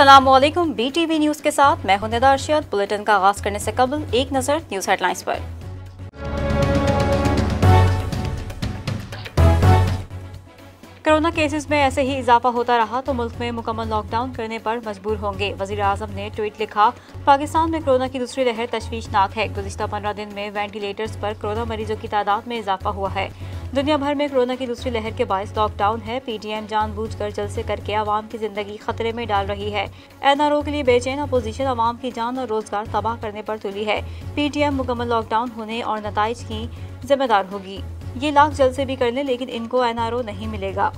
Aslam B T V news के साथ मैं हूं निदा अर्शद बुलेटिन का आगाज़ करने से कबल एक नज़र न्यूज़ हेडलाइंस पर कोरोना केसेस में ऐसे ही इजाफा होता रहा तो मुल्क में मुकम्मल लॉकडाउन करने पर मजबूर होंगे वजीर अजम ने ट्वीट लिखा पाकिस्तान में कोरोना की दूसरी लहर तश्वीशनाक है गुजशत पंद्रह दिन में वेंटिलेटर्स पर कोरोना मरीजों की तादाद में इजाफा हुआ है दुनिया भर में कोरोना की दूसरी लहर के बायस लॉकडाउन है पीटीएम जानबूझकर जलसे करके आवाम की जिंदगी खतरे में डाल रही है एनआरओ के लिए बेचैन अपोजिशन आवाम की जान और रोजगार तबाह करने पर तुली है एम मुकम्मल लॉकडाउन होने और नतज की जिम्मेदार होगी ये लाख जल्द से भी कर लें लेकिन इनको एनआरओ नहीं मिलेगा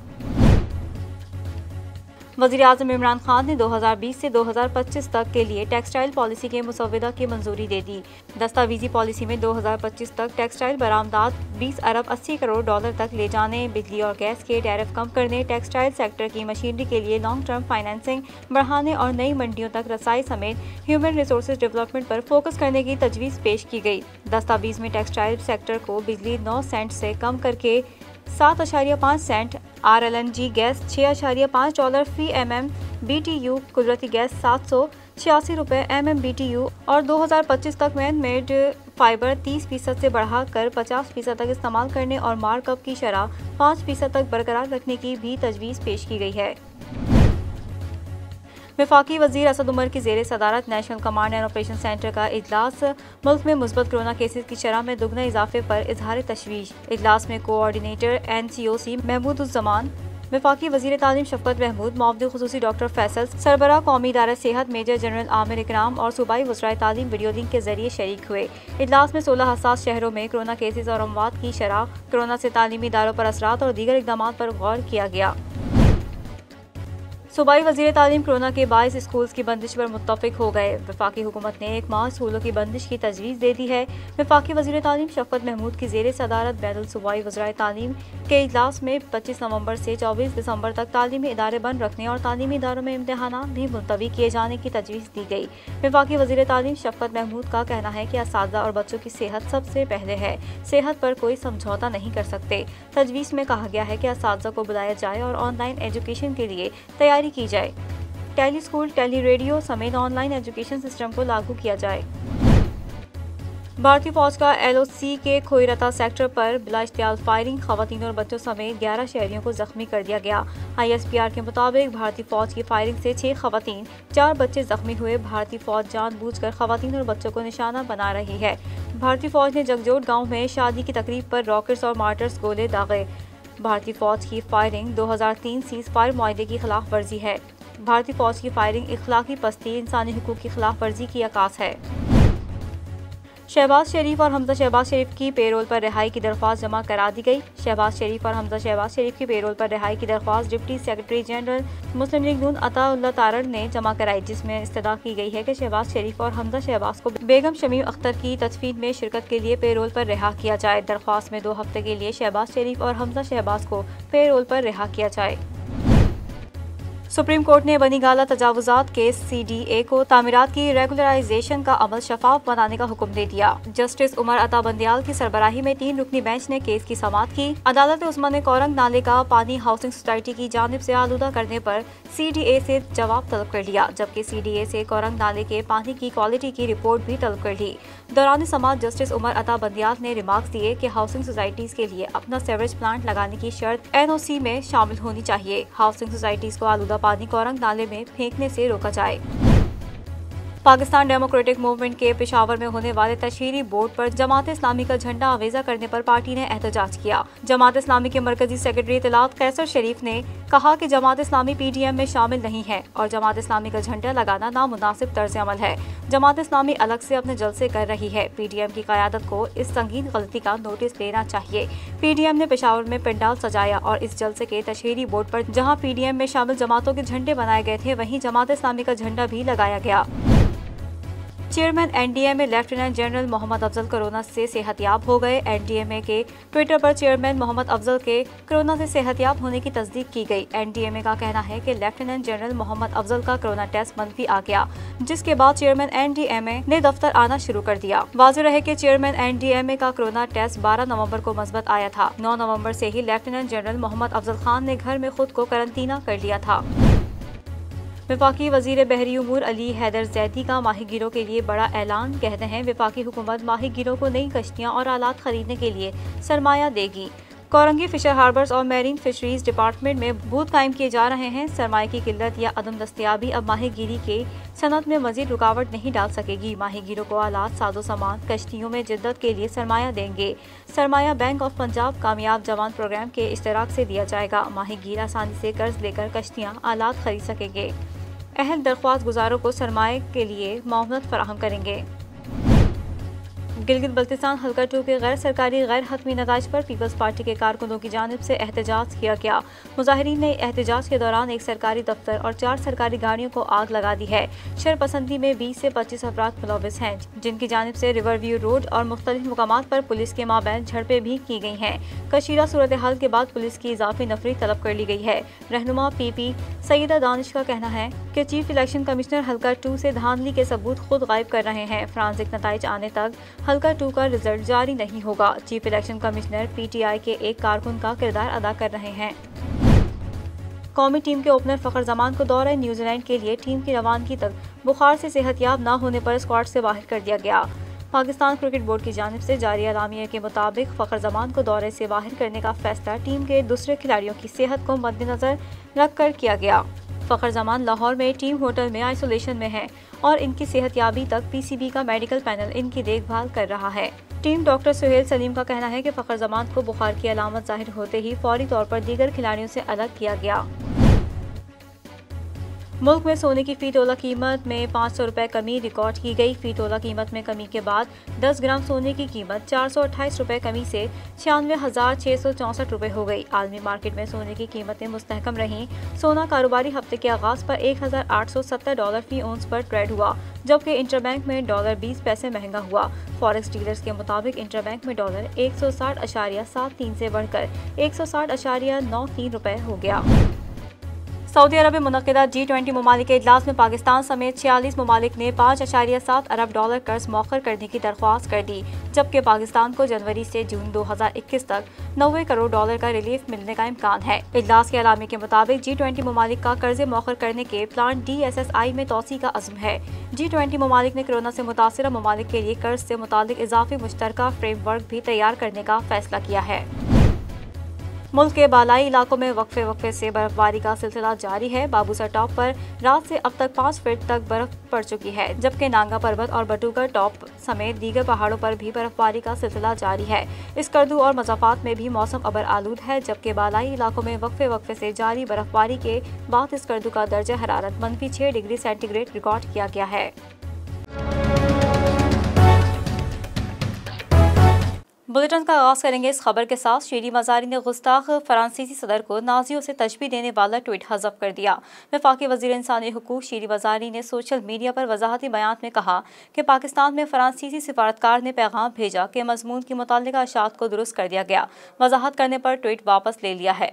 वजी अजम इमरान खान ने 2020 से 2025 तक के लिए टेक्सटाइल पॉलिसी के मुसवदा की मंजूरी दे दी दस्तावेजी पॉलिसी में 2025 तक टेक्सटाइल बरामदात 20 अरब 80 करोड़ डॉलर तक ले जाने बिजली और गैस के टैरिफ कम करने टेक्सटाइल सेक्टर की मशीनरी के लिए लॉन्ग टर्म फाइनेंसिंग बढ़ाने और नई मंडियों तक रसाई समेत ह्यूमन रिसोर्स डेवलपमेंट पर फोकस करने की तजवीज़ पेश की गई दस्तावेज में टेक्सटाइल सेक्टर को बिजली नौ सेंट से कम करके सात अशारिया पाँच cent R L N G gas छः अशारिया पाँच डॉलर फी M M B T U कुदरती गैस सात सौ छियासी रुपये M M B T U और दो हज़ार पच्चीस तक मैन मेड फाइबर तीस फीसद से बढ़ाकर पचास फीसद तक इस्तेमाल करने और मार्कअप की शराह पाँच फीसद तक बरकरार रखने की भी तजवीज़ पेश की गई है विफाकी वजीर असद उमर की जेर सदारत national command and operation centre का अजलास मुल्क में मुस्बत कोरोना केसेज की शरह में दुगना इजाफे पर इजहार तशवीश इजलास में coordinator N C O C Mahmood उजमान वफाकी वजीर तालीम शफकत महमूद मावद खसूसी डॉक्टर फैसल सरबरा कौमी इदारा सेहत मेजर जनरल आमिर इकराम और सूबाई वजरा तालीम वीडियो लिंक के जरिए शरीक हुए इजलास में सोलह हसास शहरों में कोरोना केसेज और अमवात की शराब कोरोना से तालीमी इदारों पर असरा और दीगर इकदाम पर गौर किया गया सूबाई वजी तालीम कोरोना के बायस स्कूल की बंदिश पर मुतफिक हो गए वफाकी हुकूमत ने एक माह स्कूलों की बंदिश की तजवीज़ दे दी है वफाकी वजी तालीम शफकत महमूद की जेर सदारत बैदल सूबाई वजरा तालीम के अजलास में पच्चीस नवंबर से चौबीस दिसंबर तक तालीमी इदारे बंद रखने और तालीमी इदारों में इम्तहान भी मुलतवी किए जाने की तजवीज़ दी गई वफाकी वजीर तालीम शफकत महमूद का कहना है कि इस और बच्चों की सेहत सबसे पहले है सेहत पर कोई समझौता नहीं कर सकते तजवीज़ में कहा गया है कि इस को बुलाया जाए और ऑनलाइन एजुकेशन के लिए तैयारी जारी की जाए टेली स्कूल टेली रेडियो समेत ऑनलाइन एजुकेशन सिस्टम को लागू किया जाए भारतीय फौज का एलओसी के खोईरता सेक्टर पर बिला इश्तियाल फायरिंग खातन और बच्चों समेत 11 शहरियों को जख्मी कर दिया गया आईएसपीआर के मुताबिक भारतीय फौज की फायरिंग से छह खातन चार बच्चे जख्मी हुए भारतीय फौज जानबूझकर खातन और बच्चों को निशाना बना रही है भारतीय फौज ने जगजोट गांव में शादी की तकरीब पर रॉकेट्स और मार्टर्स गोले दागे भारतीय फौज की फायरिंग 2003 सीज फायर माहे की खिलाफ वर्जी है भारतीय फौज की फायरिंग इखलाकी पस्ती इंसानी हकूक की खिलाफ वर्जी की अकास है शहबाज शरीफ और हमजा शहबाज शरीफ की पेरोल पर रिहाई की दरख्वास्त जमा करा दी गई शहबाज शरीफ और हमजा शहबाज शरीफ की पेरोल पर रिहाई की दरख्वास्त deputy secretary general Muslim League Noon Ata तारण ने जमा कराई जिसमें इस्तः की गई है कि शहबाज शरीफ और हमजा शहबाज को बेगम शमीम अख्तर की तदफीन में शिरकत के लिए पेरोल पर रिहा किया जाए दरख्वास्त में दो हफ्ते के लिए शहबाज शरीफ और हमजा शहबाज को पेरोल पर रिहा किया जाए सुप्रीम कोर्ट ने बनीगाला तजावजात केस सीडीए को तमीरत की रेगुलराइजेशन का अमल शफाफ बनाने का हुक्म दे दिया जस्टिस उमर अता बंदियाल की सरबराही में तीन रुकनी बेंच ने केस की समात की अदालत ने उस्मान कौरंग नाले का पानी हाउसिंग सोसाइटी की जानब ऐसी आलूदा करने आरोप सी डी ए ऐसी जवाब तलब कर लिया जबकि सी डी ए ऐसी कोरंग नाले के पानी की क्वालिटी की रिपोर्ट भी तलब कर ली दौरान समाज जस्टिस उमर अता बंदियाल ने रिमार्क दिए की हाउसिंग सोसाइटीज के लिए अपना सेवरेज प्लांट लगाने की शर्त एन ओ सी में शामिल होनी चाहिए हाउसिंग सोसाइटीज को आलूदा पानी को औरंग नाले में फेंकने से रोका जाए पाकिस्तान डेमोक्रेटिक मूवमेंट के पिशावर में होने वाले तशहरी बोर्ड पर जमात इस्लामी का झंडा आवेजा करने पर पार्टी ने एहतजाज किया जमात इस्लामी के मरकजी सेक्रेटरी तलात कैसर शरीफ ने कहा कि जमात इस्लामी पीडीएम में शामिल नहीं है और जमात इस्लामी का झंडा लगाना नामुनासिब तर्ज अमल है जमात इस्लामी अलग से अपने जलसे कर रही है पीडीएम की क्यादत को इस संगीन गलती का नोटिस लेना चाहिए पीडीएम ने पेशावर में पंडाल सजाया और इस जलसे के तशहरी बोर्ड पर जहां पीडीएम में शामिल जमातों के झंडे बनाए गए थे वहीं जमात इस्लामी का झंडा भी लगाया गया chairman NDMA lieutenant general Mohammad Afzal corona से सेहतियाब हो गए एनडीएमए के ट्विटर पर चेयरमैन मोहम्मद अफजल के कोरोना से सेहतियाब होने की तस्दीक की गई एनडीएमए का कहना है कि लेफ्टिनेंट जनरल मोहम्मद अफजल का कोरोना टेस्ट मनफी आ गया जिसके बाद चेयरमैन एनडीएमए ने दफ्तर आना शुरू कर दिया वाजह रहे की चेयरमैन एनडीएमए का कोरोना टेस्ट बारह नवम्बर को मजबत आया था नौ नवम्बर ऐसी ही लेफ्टिनेंट जनरल मोहम्मद अफजल खान ने घर में खुद को करंतना कर लिया था विफाक वजीर बहरी उमूर अली हैदर जैदी का माही गिरों के लिए बड़ा ऐलान कहते हैं विफाकी हुकूमत माही गिरों को नई कश्तियाँ और आलात खरीदने के लिए सरमाया देगी कोरंगी फिशर हार्बर्स और मेरीन फिशरीज डिपार्टमेंट में बूथ कायम किए जा रहे हैं सरमाए की किल्लत या अदम दस्तियाबी अब माहीगीरी के सनत में मजीद रुकावट नहीं डाल सकेगी माहीगीरों को आलात साजो सामान कश्तियों में जिद्दत के लिए सरमाया देंगे सरमाया बैंक ऑफ पंजाब कामयाब जवान प्रोग्राम के इश्तराक से दिया जाएगा माहीगीर आसानी से कर्ज लेकर कश्तियाँ आलात खरीद सकेंगे अहल दरख्वास्त गुजारों को सरमाए के लिए मामलत फराहम करेंगे गिलगित बल्तिस्तान हल्का टू के गैर सरकारी गैर हतमी नतज पर पीपल्स पार्टी के कारकुनों की जानब से एहतजाज किया गया मुजाहरीन ने एहतजाज के दौरान एक सरकारी दफ्तर और चार सरकारी गाड़ियों को आग लगा दी है शरपसंदी में बीस से पच्चीस अफराद मुलविस हैं जिनकी जानब से रिवर व्यू रोड और मुख्तलि मकाम पर पुलिस के माबैन झड़पें भी की गई हैं कशीरा सूरत हाल के बाद पुलिस की इजाफी नफरी तलब कर ली गई है रहनुमा पी पी सईदा दानिश का कहना है कि चीफ इलेक्शन कमिश्नर हल्का टू से धांधली के सबूत खुद गायब कर रहे हैं फ्रांसिक नतज आने तक हल्का टू का रिजल्ट जारी नहीं होगा चीफ इलेक्शन कमिश्नर पीटीआई के एक कारकुन का किरदार अदा कर रहे हैं कौमी टीम के ओपनर फखर जमान को दौरे न्यूजीलैंड के लिए टीम की रवानगी तक बुखार से याब न होने पर स्क्वाड से बाहर कर दिया गया पाकिस्तान क्रिकेट बोर्ड की जानब से जारी अलामिया के मुताबिक फ़खर जमान को दौरे से बाहर करने का फैसला टीम के दूसरे खिलाड़ियों की सेहत को मद्देनज़र रख कर किया गया फ़खर जमान लाहौर में टीम होटल में आइसोलेशन में है और इनकी सेहतयाबी तक पीसीबी का मेडिकल पैनल इनकी देखभाल कर रहा है टीम डॉक्टर सुहेल सलीम का कहना है कि फ़खर जमान को बुखार की अलामत जाहिर होते ही फौरी तौर पर दीगर खिलाड़ियों से अलग किया गया मुल्क में सोने की फी तोला कीमत में पाँच सौ रुपये कमी रिकॉर्ड की गई फी तोला कीमत में कमी के बाद 10 ग्राम सोने की कीमत चार सौ अट्ठाईस रुपये कमी से छियानवे हज़ार छः सौ चौंसठ रुपये हो गई आलमी मार्केट में सोने की कीमतें मुस्तकम रहीं सोना कारोबारी हफ्ते के आगाज पर एक हज़ार आठ सौ सत्तर डॉलर फी ओंस पर ट्रेड हुआ जबकि इंटरबैंक में डॉलर बीस पैसे महंगा हुआ फॉरेक्स डीलर्स के मुताबिक इंटरबैंक में डॉलर एक सौ साठ अशारिया सात तीन से बढ़कर एक सौ साठ अशारिया नौ तीन रुपये हो गया सऊदी अरब में मनदा जी ट्वेंटी ममालिक अजलास में पाकिस्तान समेत छियालीस ममालिक ने पाँच अशारिया सात अरब डॉलर कर्ज मौखर करने की दरख्वास्त कर दी जबकि पाकिस्तान को जनवरी से जून 2021 तक नब्बे करोड़ डॉलर का रिलीफ मिलने का इम्कान है अजलास के अलामे के मुताबिक जी ट्वेंटी ममालिक का कर्ज मौखर करने के plan D S S I में तोसी का अजम है जी ट्वेंटी ममालिक ने कोरोना से मुतासर ममालिक के लिए कर्ज से मुतल इजाफी मुश्तरक फ्रेमवर्क भी तैयार करने का फैसला किया है मुल्क के बालाई इलाकों में वक्फे वक्फे से बर्फबारी का सिलसिला जारी है बाबूसर टॉप पर रात से अब तक पाँच फीट तक बर्फ पड़ चुकी है जबकि नांगा पर्वत और बटूगर टॉप समेत दीगर पहाड़ों पर भी बर्फबारी का सिलसिला जारी है इस करदू और मजाफात में भी मौसम अबर आलूद है जबकि बालाई इलाकों में वक्फे वक्फे से जारी बर्फबारी के बाद इस करदू का दर्जा हरारत मनफी छः डिग्री सेंटीग्रेड रिकॉर्ड किया गया है बुलेटिन का आगाज़ करेंगे इस खबर के साथ शेरी मजारी ने गुस्ताख फ्रांसीसी सदर को नाजियों से तशबी देने वाला ट्वीट हजफ कर दिया वफाकी वजी इंसानी हकूक शेरी मजारी ने सोशल मीडिया पर वजाहती बयान में कहा कि पाकिस्तान में फ्रांसीसी सिफारतकार ने पैगाम भेजा कि मजमून की मुतल अशात को दुरुस्त कर दिया गया वजाहत करने पर ट्वीट वापस ले लिया है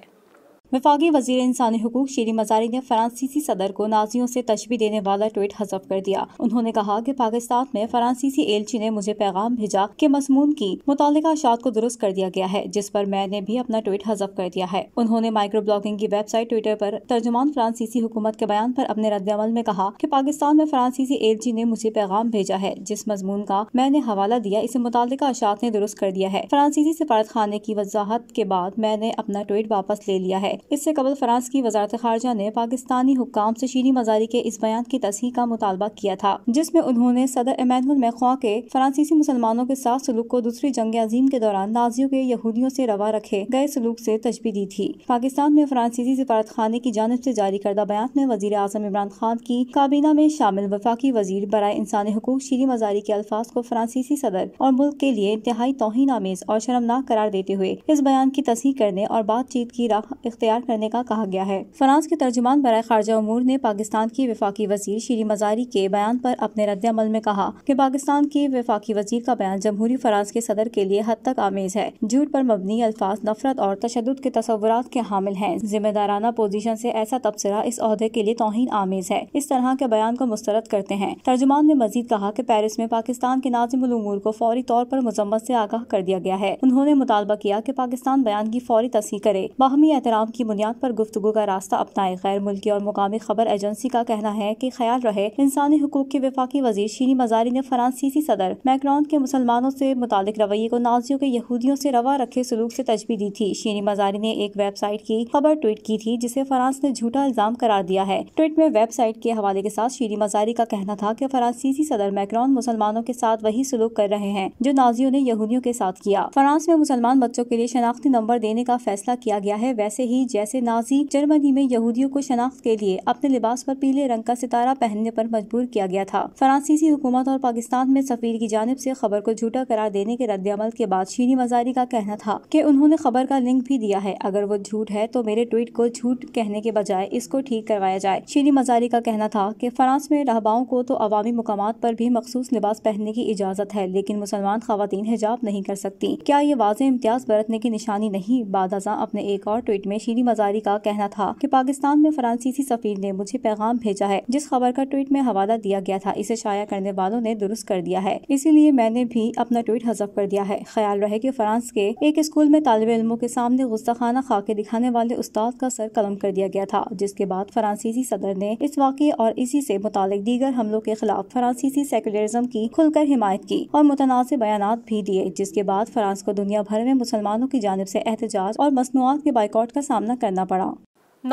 विफागी वजीर इंसानी हकूक शेरी मजारी ने फ्रांसीसी सदर को नाजियों से तशबी देने वाला ट्वीट हजफ कर दिया उन्होंने कहा कि पाकिस्तान में फ्रांसीसी एलची ने मुझे पैगाम भेजा कि मसमून की मुतल अशात को दुरुस्त कर दिया गया है जिस पर मैंने भी अपना ट्वीट हजफ कर दिया है उन्होंने माइक्रो ब्लॉगिंग की वेबसाइट ट्विटर पर तर्जुमान फ्रांसीसी हुकूमत के बयान पर अपने रद्दमल में कहा कि पाकिस्तान में फ्रांसीसी जी ने मुझे पैगाम भेजा है जिस मजमून का मैंने हवाला दिया इसे मुतल अशात ने दुरुस्त कर दिया है फ्रांसीसी सिफारत खाना की वजाहत के बाद मैंने अपना ट्वीट वापस ले लिया है इससे कबल फ्रांस की वजारत खारजा ने पाकिस्तानी हुकाम से चीनी मजारी के इस बयान की तस्ह का मुतालबा किया था जिसमें उन्होंने सदर इमैनुअल मैख्वा के फ्रांसीसी मुसलमानों के साथ सलूक को दूसरी जंग अजीम के दौरान नाजियों के यहूदियों से रवा रखे गए सलूक से तस्वीर दी थी पाकिस्तान में फ्रांसीसी सिफारत खाने की जानब से जारी करदा बयान में वजीर अजम इमरान खान की काबीना में शामिल वफाकी वजीर बरए इंसानी हकूक शीरी मजारी के अल्फाज को फ्रांसीसी सदर और मुल्क के लिए इंतहाई तोहिन आमेज और शर्मनाक करार देते हुए इस बयान की तस्ह करने और बातचीत की राह तैयार करने का कहा गया है फ्रांस के तर्जुमान बर खारजा उमूर ने पाकिस्तान की वफाकी वजीर श्री मजारी के बयान पर अपने रद्द अमल में कहा कि पाकिस्तान की वफाकी वजीर का बयान जमहूरी फ्रांस के सदर के लिए हद तक आमेज है झूठ पर मबनी अल्फाज नफरत और तशद के तस्वुर के हामिल हैं जिम्मेदाराना पोजीशन से ऐसा तबसरा इस अहदे के लिए तोहन आमेज है इस तरह के बयान को मुस्तरद करते हैं तर्जुमान ने मजीद कहा की पेरिस में पाकिस्तान के नाजिमूर को फौरी तौर पर मजम्मत ऐसी आगाह कर दिया गया है उन्होंने मुतालबा किया की पाकिस्तान बयान की फौरी तस्ह करे बाहमी एहतराम की बुनियाद पर गुफ्तु का रास्ता अपनाए गैर मुल्की और मुकामी खबर एजेंसी का कहना है की ख्याल रहे इंसानी हकूक के वफाकी वजीर शीनी मजारी ने फ्रांसीसी सदर मैक्रॉन के मुसलमानों से मुतालिक रवैये को नाजियों के यहूदियों से रवा रखे सलूक से तजबी दी थी शीनी मजारी ने एक वेबसाइट की खबर ट्वीट की थी जिसे फ्रांस ने झूठा इल्जाम करार दिया है ट्वीट में वेबसाइट के हवाले के साथ शीनी मजारी का कहना था की फ्रांसीसी सदर मैक्रॉन मुसलमानों के साथ वही सलूक कर रहे हैं जो नाजियों ने यहूदियों के साथ किया फ्रांस में मुसलमान बच्चों के लिए शनाख्ती नंबर देने का फैसला किया गया है वैसे ही थी जैसे नाजी जर्मनी में यहूदियों को शनाख्त के लिए अपने लिबास पर पीले रंग का सितारा पहनने पर मजबूर किया गया था फ्रांसीसी हुकूमत और पाकिस्तान में सफीर की जानब से खबर को झूठा करार देने के अमल के बाद शीनी मजारी का कहना था कि उन्होंने खबर का लिंक भी दिया है अगर वो झूठ है तो मेरे ट्वीट को झूठ कहने के बजाय इसको ठीक करवाया जाए शीनी मजारी का कहना था कि फ्रांस में रहबाओं को तो अवामी मुकाम पर भी मखसूस लिबास पहनने की इजाज़त है लेकिन मुसलमान खातन हिजाब नहीं कर सकती क्या ये वाज इम्तियाज बरतने की निशानी नहीं बाद अपने एक और ट्वीट में शीनी वजीरी मजारी का कहना था कि पाकिस्तान में फ्रांसीसी सफीर ने मुझे पैगाम भेजा है जिस खबर का ट्वीट में हवाला दिया गया था इसे शाया करने वालों ने दुरुस्त कर दिया है इसीलिए मैंने भी अपना ट्वीट हजफ कर दिया है ख्याल रहे की फ्रांस के एक स्कूल में तालब इलमों के सामने गुस्सा खा खाके दिखाने वाले उस्ताद का सर कलम कर दिया गया था जिसके बाद फ्रांसीसी सदर ने इस वाक्य और इसी से मुतल दीगर हमलों के खिलाफ फ्रांसीसी सेकुलरिज्म की खुलकर हिमायत की और मुतनाज़ बयान भी दिए जिसके बाद फ्रांस को दुनिया भर में मुसलमानों की जानब ऐसी एहतजाज और मसनूआत के बाइकआउट का सामना सामना करना पड़ा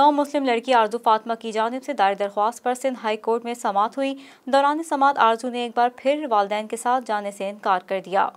नौ मुस्लिम लड़की आरजू फातमा की जानब से दायर दरख्वास्त पर सिंध हाई कोर्ट में समात हुई दौरान समात आरजू ने एक बार फिर वालदेन के साथ जाने से इनकार कर दिया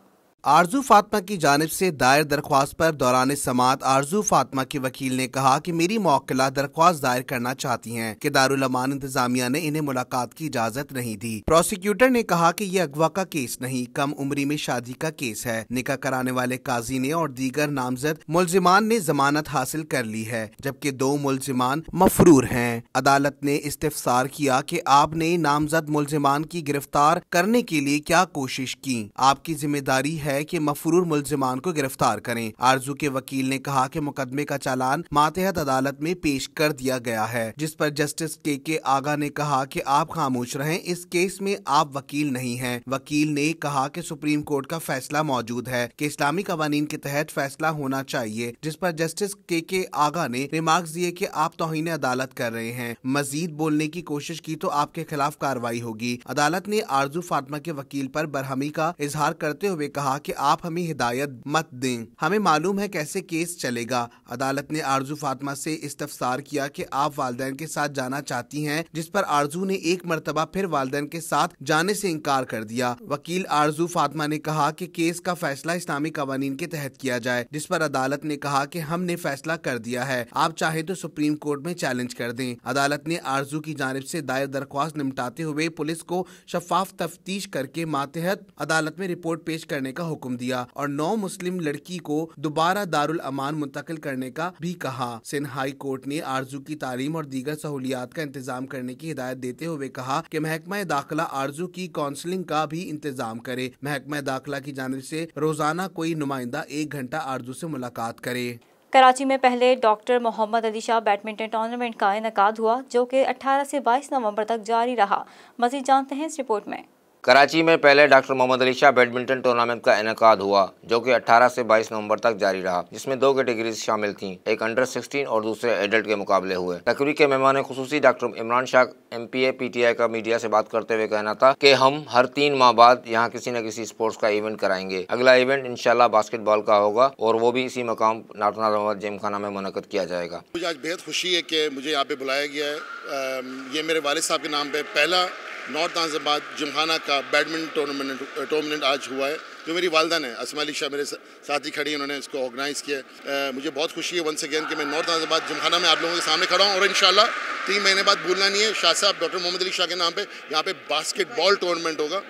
आरजू फातमा की जानब से दायर दरख्वास्त पर दौरान समात आरजू फातमा के वकील ने कहा कि मेरी मौकला दरख्वास्त दायर करना चाहती हैं कि दारुलमान इंतजामिया ने इन्हें मुलाकात की इजाजत नहीं दी प्रोसिक्यूटर ने कहा कि यह अगवा का केस नहीं कम उम्री में शादी का केस है निका कराने वाले काजी ने और दीगर नामजद मुलजिमान ने जमानत हासिल कर ली है जबकि दो मुलजिमान मफरूर है अदालत ने इस्तफसार किया की आपने नामजद मुलजिमान की गिरफ्तार करने के लिए क्या कोशिश की आपकी जिम्मेदारी है है कि मफरूर मुलजमान को गिरफ्तार करें आरजू के वकील ने कहा कि मुकदमे का चालान मातहत अदालत में पेश कर दिया गया है जिस पर जस्टिस के के आगा ने कहा कि आप खामोश रहें इस केस में आप वकील नहीं हैं वकील ने कहा कि सुप्रीम कोर्ट का फैसला मौजूद है कि इस्लामी कवानीन के तहत फैसला होना चाहिए जिस पर जस्टिस के के आगा ने रिमार्क दिए की आप तोहिन अदालत कर रहे हैं मजीद बोलने की कोशिश की तो आपके खिलाफ कार्रवाई होगी अदालत ने आरजू फातमा के वकील पर बरहमी का इजहार करते हुए कहा कि आप हमें हिदायत मत दें हमें मालूम है कैसे केस चलेगा अदालत ने आरजू फातिमा से इस्तफसार किया कि आप वालदे के साथ जाना चाहती हैं जिस पर आरजू ने एक मरतबा फिर वालदे के साथ जाने से इनकार कर दिया वकील आरजू फातिमा ने कहा कि केस का फैसला इस्लामी कवानीन के तहत किया जाए जिस पर अदालत ने कहा कि हमने फैसला कर दिया है आप चाहे तो सुप्रीम कोर्ट में चैलेंज कर दें अदालत ने आरजू की जानब से दायर दरख्वास्त निपटाते हुए पुलिस को शफाफ तफ्तीश करके मातहत अदालत में रिपोर्ट पेश करने का हुक्म दिया और नौ मुस्लिम लड़की को दोबारा दारुल अमान मुंतकिल करने का भी कहा सिंध हाई कोर्ट ने आरजू की तालीम और दीगर सहूलियात का इंतजाम करने की हिदायत देते हुए कहा की महकमा दाखिला आरजू की काउंसलिंग का भी इंतजाम करे महकमा दाखिला की जानब ऐसी रोजाना कोई नुमाइंदा एक घंटा आरजू ऐसी मुलाकात करे कराची में पहले doctor Mohammad Ali Shah badminton tournament का इनका हुआ जो कि 18 से 22 नवंबर तक जारी रहा मजीद जानते हैं इस रिपोर्ट में कराची में पहले doctor Mohammad Ali Shah badminton tournament का इनका हुआ जो कि 18 से 22 नवंबर तक जारी रहा जिसमें दो कैटेगरीज शामिल थीं एक अंडर 16 और दूसरे एडल्ट के मुकाबले हुए तकरी के मेहमान खसूसी doctor Imran Shah M P का मीडिया से बात करते हुए कहना था कि हम हर तीन माह बाद यहाँ किसी न किसी स्पोर्ट्स का इवेंट कराएंगे अगला इवेंट इनशाला बास्केटबॉल का होगा और वो भी इसी मकाम नाथनाथ जेम खाना में मुनद किया जाएगा मुझे आज बेहद खुशी है की मुझे यहाँ पे बुलाया गया है ये मेरे वाले साहब के नाम पे पहला नॉर्थ आजाबाद जिमखाना का बैडमिंटन टूर्नामेंट टूर्नामेंट आज हुआ है जो मेरी वालदा है असम अली शाह मेरे साथ ही खड़ी उन्होंने इसको ऑर्गेनाइज़ किया मुझे बहुत खुशी है वंस अगेन कि मैं नॉर्थ आजाबाद जुमहाना में आप लोगों के सामने खड़ा हूँ और इन तीन महीने बाद भूलना नहीं है शाह साहब डॉक्टर मोहम्मद अली शाह के नाम पर यहाँ पे बास्केटबॉल टूर्नामेंट होगा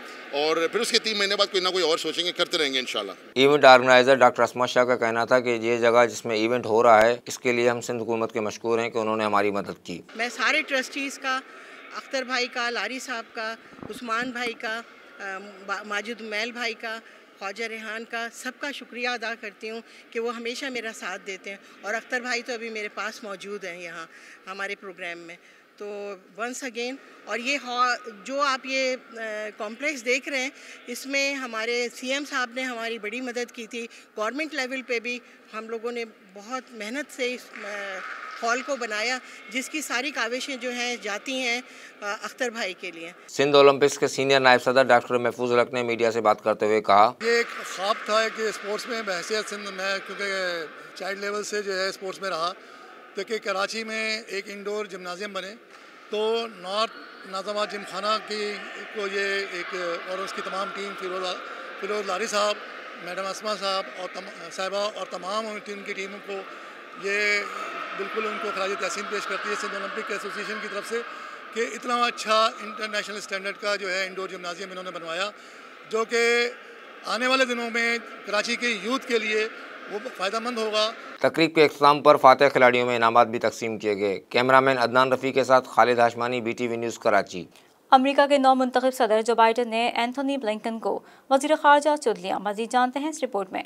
और फिर उसके तीन महीने बाद कोई ना कोई और सोचेंगे करते रहेंगे इन event organiser doctor Asma Shah का कहना था कि ये जगह जिसमें इवेंट हो रहा है इसके लिए हम सिंध हुकूमत के मशहूर हैं कि उन्होंने हमारी मदद की मैं सारे ट्रस्टीज़ का अख्तर भाई का लारी साहब का उस्मान भाई का माजिद मैल भाई का ख्वाजा रेहान का सबका शुक्रिया अदा करती हूँ कि वो हमेशा मेरा साथ देते हैं और अख्तर भाई तो अभी मेरे पास मौजूद हैं यहाँ हमारे प्रोग्राम में तो वंस अगेन और ये जो आप ये कॉम्प्लेक्स देख रहे हैं इसमें हमारे सीएम साहब ने हमारी बड़ी मदद की थी गवर्नमेंट लेवल पे भी हम लोगों ने बहुत मेहनत से इस आ, हॉल को बनाया जिसकी सारी काविशें जो हैं जाती हैं अख्तर भाई के लिए सिंध ओलंपिक्स के सीनियर नायब सदर डॉक्टर महफूज रख ने मीडिया से बात करते हुए कहा ये एक ख्वाब था कि स्पोर्ट्स में बहसीत सिंध में क्योंकि चाइल्ड लेवल से जो है स्पोर्ट्स में रहा तो कि कराची में एक इंडोर जिमनाजियम बने तो नॉर्थ नाजाबाद जिम खाना की को ये एक और उसकी तमाम टीम फिरोज फिरोज लारी साहब मैडम असमा साहब और साहबा और तमाम टीम की टीमों को ये बिल्कुल उनको खराज तहसीन पेश करती है सिंध ओलंपिक एसोसिएशन की तरफ से कि इतना अच्छा इंटरनेशनल स्टैंडर्ड का जो है इंडोर जिमनाजियम इन्होंने बनवाया जो कि आने वाले दिनों में कराची के यूथ के लिए वो फ़ायदा होगा तकरीब के अख्ताम पर फातह खिलाड़ियों में इनामत भी तकसीम किए गए कैमरामैन अदनान रफ़ी के साथ Khalid Hashmani B T news Karachi अमरीका के नौ मंतखब सदर जो बाइडन ने एंथनी ब्लिंकन को वजी खारजा चुन लिया मजीद जानते हैं इस रिपोर्ट में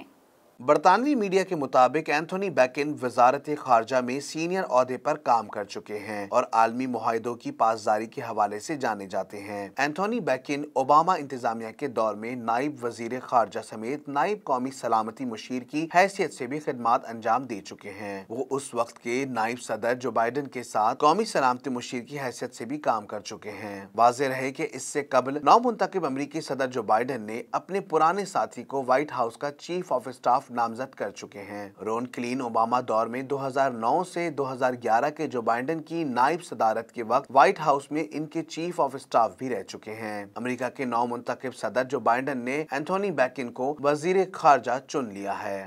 बरतानवी मीडिया के मुताबिक एंथोनी बैकिन वजारत खारजा में सीनियर अहदे पर काम कर चुके हैं और आलमी माहिदों की पासदारी के हवाले से जाने जाते हैं एंथोनी बैकिन ओबामा इंतजामिया के दौर में नायब वजीर खारजा समेत नायब कौमी सलामती मशीर की हैसियत से भी खदमात अंजाम दे चुके हैं वो उस वक्त के नायब सदर जो बाइडन के साथ कौमी सलामती मशीर की हैसियत से भी काम कर चुके हैं वाज रहे की इससे कबल नौ मुंतब अमरीकी सदर जो बाइडन ने अपने पुराने साथी को व्हाइट हाउस का चीफ ऑफ स्टाफ खिलाफ नामजद कर चुके हैं रोन क्लीन ओबामा दौर में 2009 से 2011 के जो बाइडन की नायब सदारत के वक्त व्हाइट हाउस में इनके चीफ ऑफ स्टाफ भी रह चुके हैं अमेरिका के नौ मुंतब सदर जो बाइडन ने एंथोनी बैकिन को वजीर खारजा चुन लिया है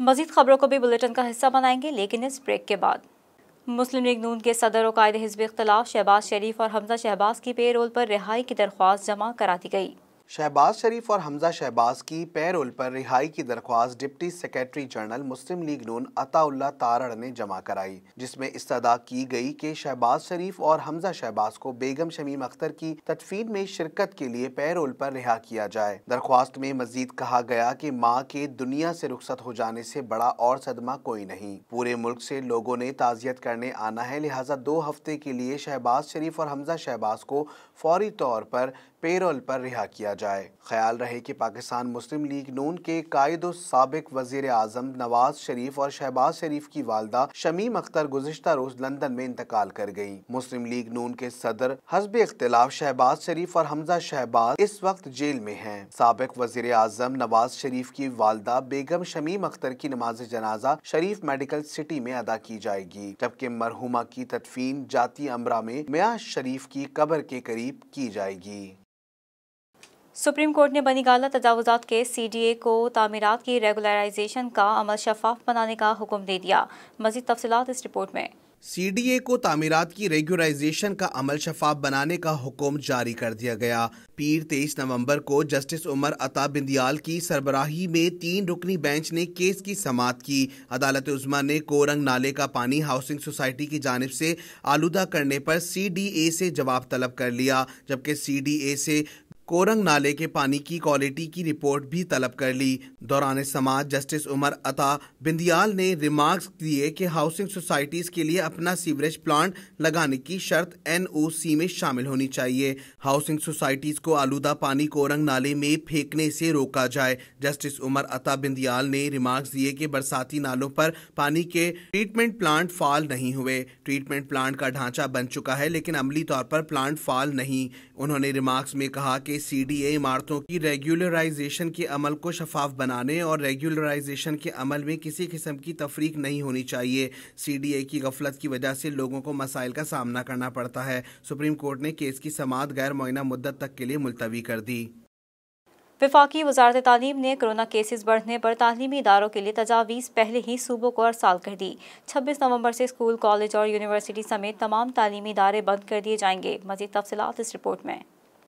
मजीद खबरों को भी बुलेटिन का हिस्सा बनाएंगे लेकिन इस ब्रेक के बाद मुस्लिम लीग नून के सदर और कायद हिजब इख्तलाफ शहबाज शरीफ और हमजा शहबाज की रोल पर रिहाई की दरख्वास्त जमा करा दी गई शहबाज शरीफ और हमजा शहबाज की पैरोल पर रिहाई की दरख्वास्त deputy secretary general Muslim League Noon Attaullah Tarar ने जमा कराई जिसमें इस्तदा की गई कि शहबाज शरीफ और हमजा शहबाज को बेगम शमीम अख्तर की तदफीन में शिरकत के लिए पैरोल पर रिहा किया जाए दरख्वास्त में मजीद कहा गया कि माँ के दुनिया से रुखसत हो जाने से बड़ा और सदमा कोई नहीं पूरे मुल्क से लोगों ने ताजियत करने आना है लिहाजा दो हफ्ते के लिए शहबाज शरीफ और हमजा शहबाज को फौरी तौर पर पेरोल पर रिहा किया जाए ख्याल रहे कि पाकिस्तान मुस्लिम लीग नून के कायद सबक वजीर आजम नवाज शरीफ और शहबाज शरीफ की वालदा शमीम अख्तर गुजशत रोज लंदन में इंतकाल कर गयी मुस्लिम लीग नून के सदर हजब इख्तलाफ शहबाज शरीफ और हमजा शहबाज इस वक्त जेल में है सबक वजीर आजम नवाज शरीफ की वालदा बेगम शमीम अख्तर की नमाज जनाजा शरीफ मेडिकल सिटी में अदा की जाएगी जबकि मरहुमा की तदफीन जाती अमरा में मिया शरीफ की कबर के करीब की जाएगी सुप्रीम कोर्ट ने बनीगाला तजावजात के सीडीए को तमीरत की रेगुलराइजेशन का अमल शफाफ बनाने का हुक्म दे दिया मजीद तफसलत इस रिपोर्ट में सीडीए को तमीरत की रेगुलराइजेशन का अमल शफाफ बनाने का हुक्म जारी कर दिया गया पीर तेईस नवंबर को जस्टिस उमर अता बिंदियाल की सरबराही में तीन रुकनी बेंच ने केस की समात की अदालत उजमा ने कोरंग नाले का पानी हाउसिंग सोसाइटी की जानब से आलूदा करने पर सी डी ए से जवाब तलब कर लिया जबकि सी डी ए से कोरंग नाले के पानी की क्वालिटी की रिपोर्ट भी तलब कर ली दौरान समाज जस्टिस उमर अता बिंदियाल ने रिमार्क्स दिए कि हाउसिंग सोसाइटीज के लिए अपना सीवरेज प्लांट लगाने की शर्त एनओसी में शामिल होनी चाहिए हाउसिंग सोसाइटीज को आलूदा पानी कोरंग नाले में फेंकने से रोका जाए जस्टिस उमर अता बिंदियाल ने रिमार्क्स दिए की बरसाती नालों पर पानी के ट्रीटमेंट प्लांट फाल नहीं हुए ट्रीटमेंट प्लांट का ढांचा बन चुका है लेकिन अमली तौर पर प्लांट फाल नहीं उन्होंने रिमार्क्स में कहा कि सीडीए इमारतों की रेगुलराइजेशन के अमल को शफाफ बनाने और रेगुलराइजेशन के अमल में किसी किस्म की तफरीक नहीं होनी चाहिए सीडीए की गफलत की वजह से लोगों को मसाइल का सामना करना पड़ता है सुप्रीम कोर्ट ने केस की समात गैर मुइना मुद्दत तक के लिए मुलतवी कर दी विफाकी वजारत तालीम ने कोरोना केसेज बढ़ने पर तालीमी इदारों के लिए तजावीज़ पहले ही सूबों को अरसाल कर दी छब्बीस नवंबर से स्कूल कॉलेज और यूनिवर्सिटी समेत तमाम तालीमी इदारे बंद कर दिए जाएंगे मजीद तफसलत इस रिपोर्ट में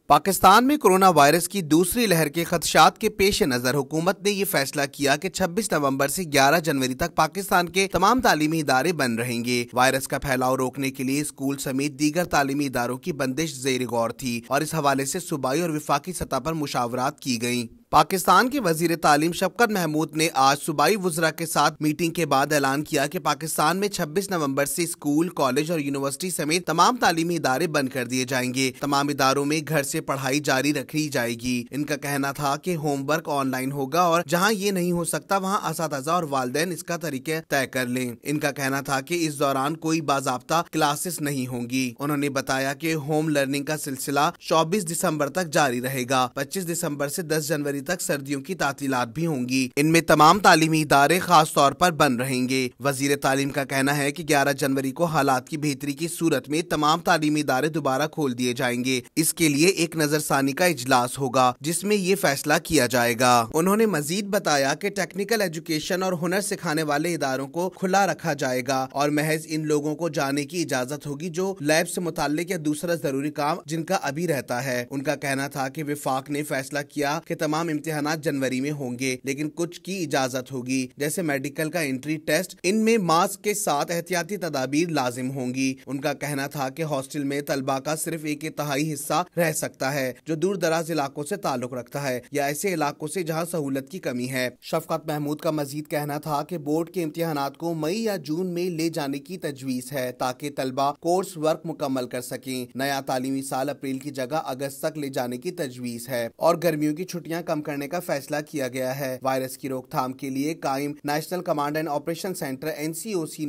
पाकिस्तान में कोरोना वायरस की दूसरी लहर के खदशात के पेश नज़र हुकूमत ने यह फैसला किया कि 26 नवंबर से 11 जनवरी तक पाकिस्तान के तमाम तालीमी इदारे बंद रहेंगे वायरस का फैलाव रोकने के लिए स्कूल समेत दीगर तालीमी इदारों की बंदिश जेर गौर थी और इस हवाले से सूबाई और विफाकी सतह पर मुशावरत की गयी पाकिस्तान के वजीर तालीम शफकत महमूद ने आज सूबाई वजरा के साथ मीटिंग के बाद ऐलान किया कि पाकिस्तान में 26 नवंबर से स्कूल कॉलेज और यूनिवर्सिटी समेत तमाम तालीमी इदारे बंद कर दिए जाएंगे तमाम इदारों में घर से पढ़ाई जारी रखी जाएगी इनका कहना था कि होमवर्क ऑनलाइन होगा और जहाँ ये नहीं हो सकता वहाँ इस और वालदेन इसका तरीके तय कर लें इनका कहना था की इस दौरान कोई बाबा क्लासेस नहीं होंगी उन्होंने बताया की होम लर्निंग का सिलसिला चौबीस दिसम्बर तक जारी रहेगा पच्चीस दिसम्बर ऐसी दस जनवरी तक सर्दियों की तातीलत भी होंगी इनमें तमाम तालीमी इदारे खास तौर पर बंद रहेंगे वजीर तालीम का कहना है की ग्यारह जनवरी को हालात की बेहतरी की सूरत में तमाम तालीमी इदारे दोबारा खोल दिए जाएंगे इसके लिए एक नजरसानी का इजलास होगा जिसमे ये फैसला किया जाएगा उन्होंने मजीद बताया की टेक्निकल एजुकेशन और हुनर सिखाने वाले इदारों को खुला रखा जाएगा और महज इन लोगों को जाने की इजाजत होगी जो लैब से मुतालिक या दूसरा जरूरी काम जिनका अभी रहता है उनका कहना था की विफाक ने फैसला किया की तमाम इम्तिहान जनवरी में होंगे लेकिन कुछ की इजाजत होगी जैसे मेडिकल का एंट्री टेस्ट इनमें मास्क के साथ एहतियाती तदाबीर लाजिम होंगी उनका कहना था की हॉस्टल में तलबा का सिर्फ एक इतहाई हिस्सा रह सकता है जो दूर दराज इलाकों ऐसी ताल्लुक रखता है या ऐसे इलाकों ऐसी जहाँ सहूलत की कमी है शफकत महमूद का मजीद कहना था की बोर्ड के इम्तहान को मई या जून में ले जाने की तजवीज़ है ताकि तलबा कोर्स वर्क मुकम्मल कर सकें नया तालीमी साल अप्रैल की जगह अगस्त तक ले जाने की तजवीज़ है और गर्मियों की छुट्टियाँ कम करने का फैसला किया गया है वायरस की रोकथाम के लिए कायम national command and operation centre N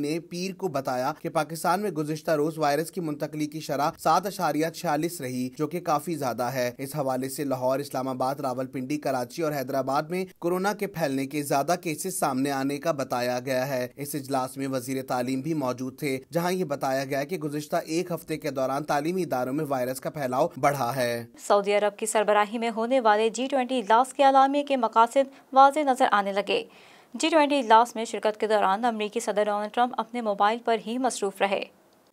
ने पीर को बताया की पाकिस्तान में गुजशत रोज वायरस की मुंतकली की शराह सात अशारिया छियालीस रही जो की काफी ज्यादा है इस हवाले ऐसी लाहौर इस्लामाबाद रावलपिंडी कराची और हैदराबाद में कोरोना के फैलने के ज्यादा केसेस सामने आने का बताया गया है इस इजलास में वजीर तालीम भी मौजूद थे जहाँ ये बताया गया की गुजशत एक हफ्ते के दौरान तालीमी इदारों में वायरस का फैलाव बढ़ा है सऊदी अरब की सरबराही में होने वाले जी ट्वेंटी इजलास के अलामी के मकासद वाज नज़र आने लगे जी ट्वेंटी इजलास में शिरकत के दौरान अमरीकी सदर डोनल्ड ट्रंप अपने मोबाइल पर ही मसरूफ रहे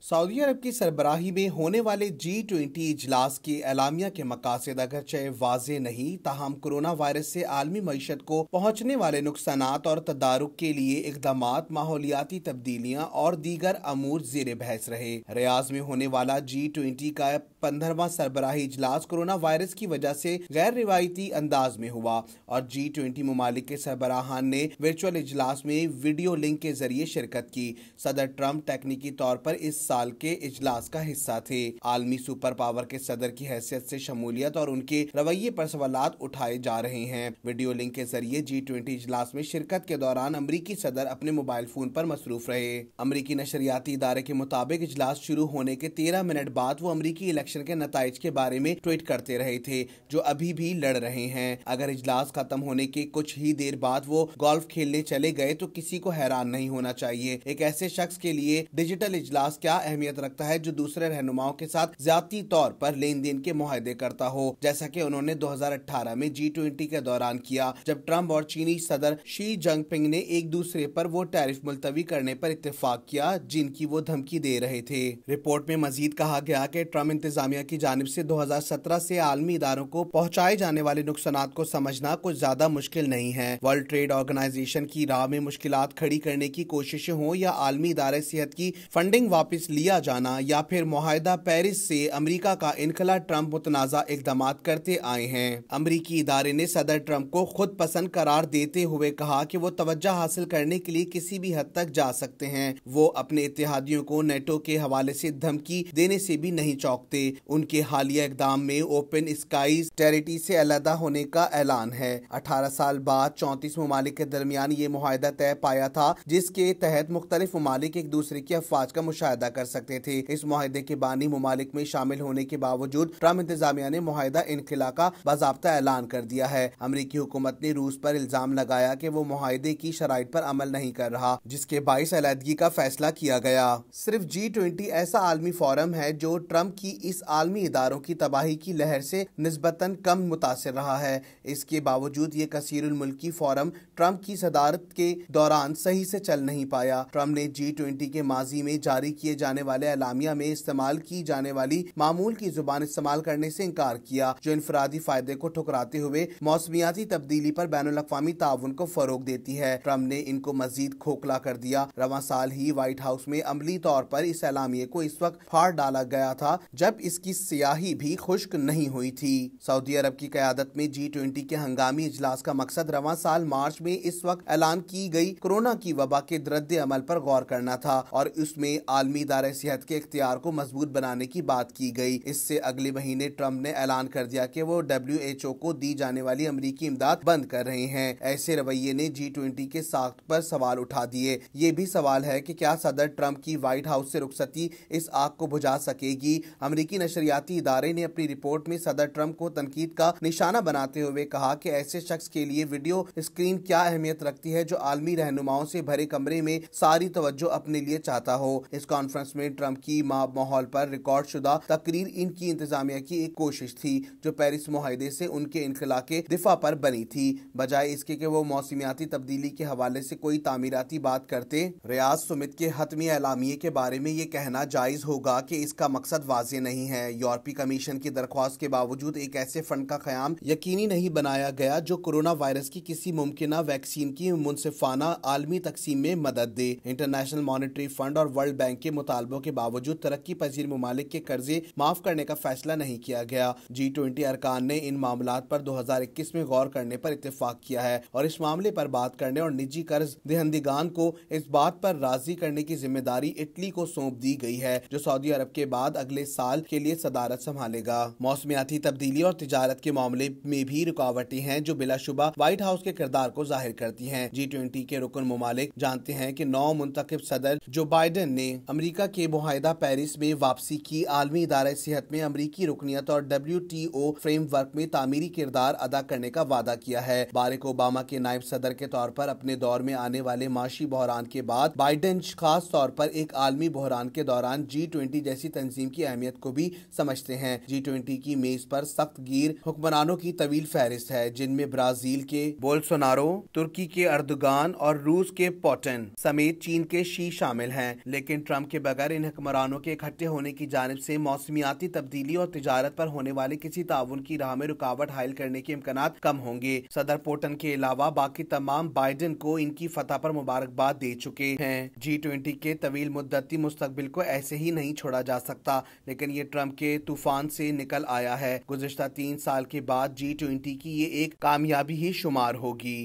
सऊदी अरब की सरबराही में होने वाले जी ट्वेंटी इजलास की एलामिया के मकासद अगरचे वाज नहीं ताहम कोरोना वायरस से आलमी मीशत को पहुँचने वाले नुकसान और तदारक के लिए इकदाम माहौलियाती तब्दीलियाँ और दीगर अमूर जेर बहस रहे रियाज में होने वाला जी ट्वेंटी का पंद्रहवा सरबराही इजलास कोरोना वायरस की वजह से गैर रिवायती अंदाज में हुआ और जी ट्वेंटी ममालिक के सरबराहान ने वर्चुअल इजलास में वीडियो लिंक के जरिए शिरकत की सदर ट्रंप तकनीकी तौर पर इस साल के इजलास का हिस्सा थे आलमी सुपर पावर के सदर की हैसियत से शमूलियत और उनके रवैये पर सवाल उठाए जा रहे हैं वीडियो लिंक के जरिए जी ट्वेंटी इजलास में शिरकत के दौरान अमरीकी सदर अपने मोबाइल फोन पर मसरूफ रहे अमरीकी नशरियाती इदारे के मुताबिक इजलास शुरू होने के तेरह मिनट बाद वो अमरीकी इलेक्शन इलेक्शन के नतज के बारे में ट्वीट करते रहे थे जो अभी भी लड़ रहे हैं अगर इजलास खत्म होने के कुछ ही देर बाद वो गोल्फ खेलने चले गए तो किसी को हैरान नहीं होना चाहिए एक ऐसे शख्स के लिए डिजिटल इजलास क्या अहमियत रखता है जो दूसरे रहनुमाओं के साथ ज्यादा तौर पर लेन देन के माहदे करता हो जैसा की उन्होंने दो हजार अठारह में जी ट्वेंटी के दौरान किया जब ट्रम्प और चीनी सदर शी पिंग ने एक दूसरे पर वो टैरिफ मुलतवी करने पर इतफाक किया जिनकी वो धमकी दे रहे थे रिपोर्ट में मजीद कहा गया कि ट्रम्प इंतजाम इंतजामिया की जानब से 2017 से आलमी इदारों को पहुँचाए जाने वाले नुकसान को समझना कुछ ज्यादा मुश्किल नहीं है वर्ल्ड ट्रेड ऑर्गेनाइजेशन की राह में मुश्किल खड़ी करने की कोशिशें हों या आलमी इदारे सेहत की फंडिंग वापस लिया जाना या फिर माहिदा पेरिस से अमरीका का इनखला ट्रम्प मुतनाज़ा इकदाम करते आए हैं अमरीकी इदारे ने सदर ट्रम्प को खुद पसंद करार देते हुए कहा कि वो तोज्जा हासिल करने के लिए किसी भी हद तक जा सकते हैं वो अपने इतिहादियों को नेटो के हवाले से धमकी देने से भी नहीं चौंकते उनके हालिया इकदाम में ओपन स्काई चैरिटी से अलहदा होने का ऐलान है अठारह साल बाद चौंतीस ममालिक के दरमियान ये माहदा तय पाया था जिसके तहत मुख्तलिफ ममालिक एक दूसरे की अफवाज का मुशाह कर सकते थे इस माहदे के बानी ममालिक में शामिल होने के बावजूद ट्रम्प इंतजामिया ने माहदा इनखिला का बाबा ऐलान कर दिया है अमरीकी हुकूमत ने रूस पर इल्जाम लगाया कि वो माहदे की शराइ पर अमल नहीं कर रहा जिसके बाईस अलहदगी का फैसला किया गया सिर्फ जी ट्वेंटी ऐसा आलमी फोरम है जो ट्रम्प की 2020 आलमी इदारों की तबाही की लहर से नस्बता कम मुतासर रहा है इसके बावजूद ये कसरमल्की फोरम ट्रंप की सदारत के दौरान सही से चल नहीं पाया ट्रंप ने जी ट्वेंटी के माजी में जारी किए जाने वाले अलामिया में इस्तेमाल की जाने वाली मामूल की जुबान इस्तेमाल करने से इनकार किया जो इनफरादी फायदे को ठुकराते हुए मौसमियाती तब्दीली पर बैन अवी ताउन को फरोग देती है ट्रंप ने इनको मजीद खोखला कर दिया रवा साल ही व्हाइट हाउस में अमली तौर पर इस अलामिया को इस वक्त फाड़ डाला गया था जब इसकी सियाही भी खुश्क नहीं हुई थी सऊदी अरब की क्यादत में जी ट्वेंटी के हंगामी इजलास का मकसद रवा साल मार्च में इस वक्त ऐलान की गई कोरोना की वबा के रद्द अमल पर गौर करना था और उसमें आलमी इदार सेहत के इख्तियार को मजबूत बनाने की बात की गई इससे अगले महीने ट्रम्प ने ऐलान कर दिया कि वो डब्ल्यू एच ओ को दी जाने वाली अमरीकी इमदाद बंद कर रहे हैं ऐसे रवैये ने जी ट्वेंटी के साख्त पर सवाल उठा दिए ये भी सवाल है कि क्या सदर ट्रंप की व्हाइट हाउस से रुखसती इस आग को बुझा सकेगी अमरीकी अमरीकी नशरियाती इदारे ने अपनी रिपोर्ट में सदर ट्रम्प को तनकीद का निशाना बनाते हुए कहा कि ऐसे शख्स के लिए वीडियो स्क्रीन क्या अहमियत रखती है जो आलमी रहनुमाओं से भरे कमरे में सारी तवज्जो अपने लिए चाहता हो इस कॉन्फ्रेंस में ट्रंप की माहौल पर रिकॉर्ड शुदा तकरीर इनकी इंतजामिया की एक कोशिश थी जो पेरिस माहदे से उनके इनखला के दिफा पर बनी थी बजाय इसके कि वो मौसमियाती तब्दीली के हवाले से कोई तामीराती बात करते रियाज सुमित के हतमी एलामी के बारे में ये कहना जायज़ होगा कि इसका मकसद वाजे नहीं नहीं है यूरोपीय कमीशन की दरख्वास्त के बावजूद एक ऐसे फंड का क्याम यकीनी नहीं बनाया गया जो कोरोना वायरस की किसी मुमकिन वैक्सीन की मुनसिफाना आलमी तकसीम में मदद दे इंटरनेशनल मॉनिटरी फंड और वर्ल्ड बैंक के मुतालबों के बावजूद तरक्की पजीर ममालिक के कर्जे माफ करने का फैसला नहीं किया गया जी ट्वेंटी अरकान ने इन मामला पर दो हजार इक्कीस में गौर करने पर इतफाक किया है और इस मामले पर बात करने और निजी कर्ज दहंदिगान को इस बात पर राजी करने की जिम्मेदारी इटली को सौंप दी गई है जो सऊदी अरब के बाद अगले साल के लिए सदारत संभालेगा मौसमियाती तब्दीली और तजारत के मामले में भी रुकावटें हैं जो बिलाशुबा व्हाइट हाउस के किरदार को जाहिर करती हैं जी ट्वेंटी के रुकन ममालिक जानते हैं कि नौ मुंतब सदर जो बाइडन ने अमरीका के मुहिदा पेरिस में वापसी की आलमी इदारा सेहत में अमरीकी रुकनीत और डब्ल्यू टी ओ फ्रेमवर्क में तामीरी किरदार अदा करने का वादा किया है बारिक ओबामा के नायब सदर के तौर पर अपने दौर में आने वाले माशी बहरान के बाद बाइडन खास तौर पर एक आलमी बहरान के दौरान जी ट्वेंटी जैसी तंजीम की अहमियत को भी भी समझते हैं जी ट्वेंटी की मेज पर सख्त गिर हुक्मरानों की तवील फहरिस्त है जिनमें ब्राजील के बोलसोनारो तुर्की के अर्दगान और रूस के पोटन समेत चीन के शी शामिल हैं लेकिन ट्रंप के बगैर इन हुक्मरानों के इकट्ठे होने की जानब से मौसमियाती तब्दीली और तजारत पर होने वाले किसी ताउन की राह में रुकावट हायल करने के इम्कान कम होंगे सदर पोटन के अलावा बाकी तमाम बाइडन को इनकी फतह पर मुबारकबाद दे चुके हैं जी ट्वेंटी के तवील मुद्दती मुस्तबिल को ऐसे ही नहीं छोड़ा जा सकता लेकिन ये ट्रंप के तूफान से निकल आया है गुजश्ता तीन साल के बाद जी ट्वेंटी की ये एक कामयाबी ही शुमार होगी